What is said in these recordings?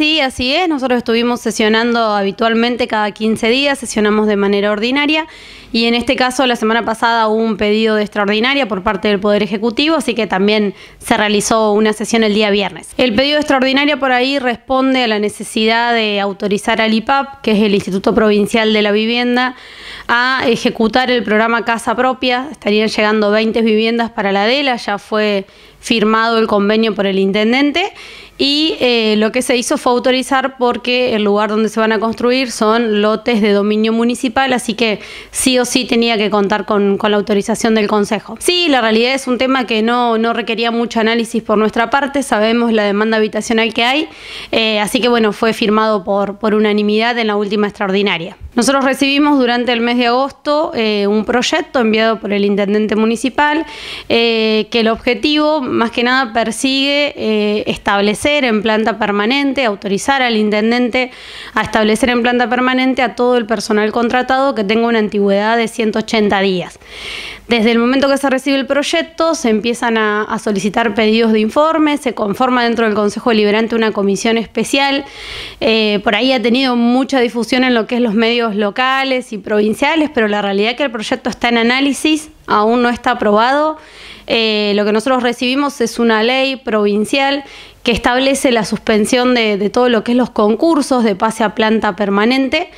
Sí, así es. Nosotros estuvimos sesionando habitualmente cada 15 días, sesionamos de manera ordinaria y en este caso la semana pasada hubo un pedido de extraordinaria por parte del Poder Ejecutivo, así que también se realizó una sesión el día viernes. El pedido de extraordinaria por ahí responde a la necesidad de autorizar al IPAP, que es el Instituto Provincial de la Vivienda, a ejecutar el programa Casa Propia. Estarían llegando 20 viviendas para la DELA, ya fue firmado el convenio por el intendente y eh, lo que se hizo fue autorizar porque el lugar donde se van a construir son lotes de dominio municipal, así que sí o sí tenía que contar con, la autorización del Consejo. Sí, la realidad es un tema que no, requería mucho análisis por nuestra parte, sabemos la demanda habitacional que hay, eh, así que bueno, fue firmado por, por unanimidad en la última extraordinaria. Nosotros recibimos durante el mes de agosto eh, un proyecto enviado por el intendente municipal eh, que el objetivo más que nada persigue eh, establecer en planta permanente, autorizar al intendente a establecer en planta permanente a todo el personal contratado que tenga una antigüedad de 180 días. Desde el momento que se recibe el proyecto, se empiezan a, solicitar pedidos de informe, se conforma dentro del Consejo Deliberante una comisión especial. Eh, por ahí ha tenido mucha difusión en lo que es los medios locales y provinciales, pero la realidad es que el proyecto está en análisis, aún no está aprobado. Eh, lo que nosotros recibimos es una ley provincial que establece la suspensión de, todo lo que es los concursos de pase a planta permanente.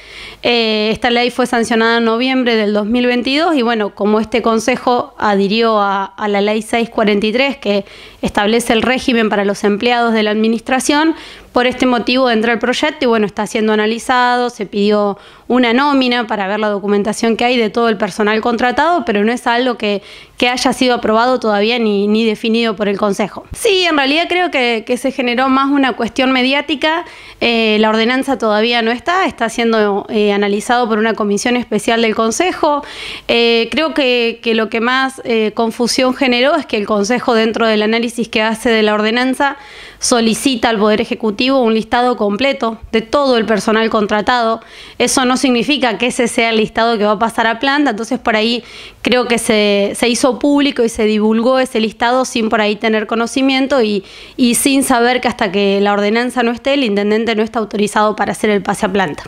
Eh, esta ley fue sancionada en noviembre del 2022 y bueno, como este Consejo adhirió a, a, la ley 643 que establece el régimen para los empleados de la Administración, por este motivo entra el proyecto y bueno, está siendo analizado, se pidió una nómina para ver la documentación que hay de todo el personal contratado, pero no es algo que, haya sido aprobado todavía ni, definido por el Consejo. Sí, en realidad creo que, se generó más una cuestión mediática, eh, la ordenanza todavía no está, está siendo eh, analizado por una comisión especial del Consejo. Eh, creo que, lo que más confusión generó es que el Consejo dentro del análisis que hace de la ordenanza solicita al Poder Ejecutivo un listado completo de todo el personal contratado. Eso no significa que ese sea el listado que va a pasar a planta, entonces por ahí creo que se, hizo público y se divulgó ese listado sin por ahí tener conocimiento y, y sin saber que hasta que la ordenanza no esté, el intendente no está autorizado para hacer el pase a planta.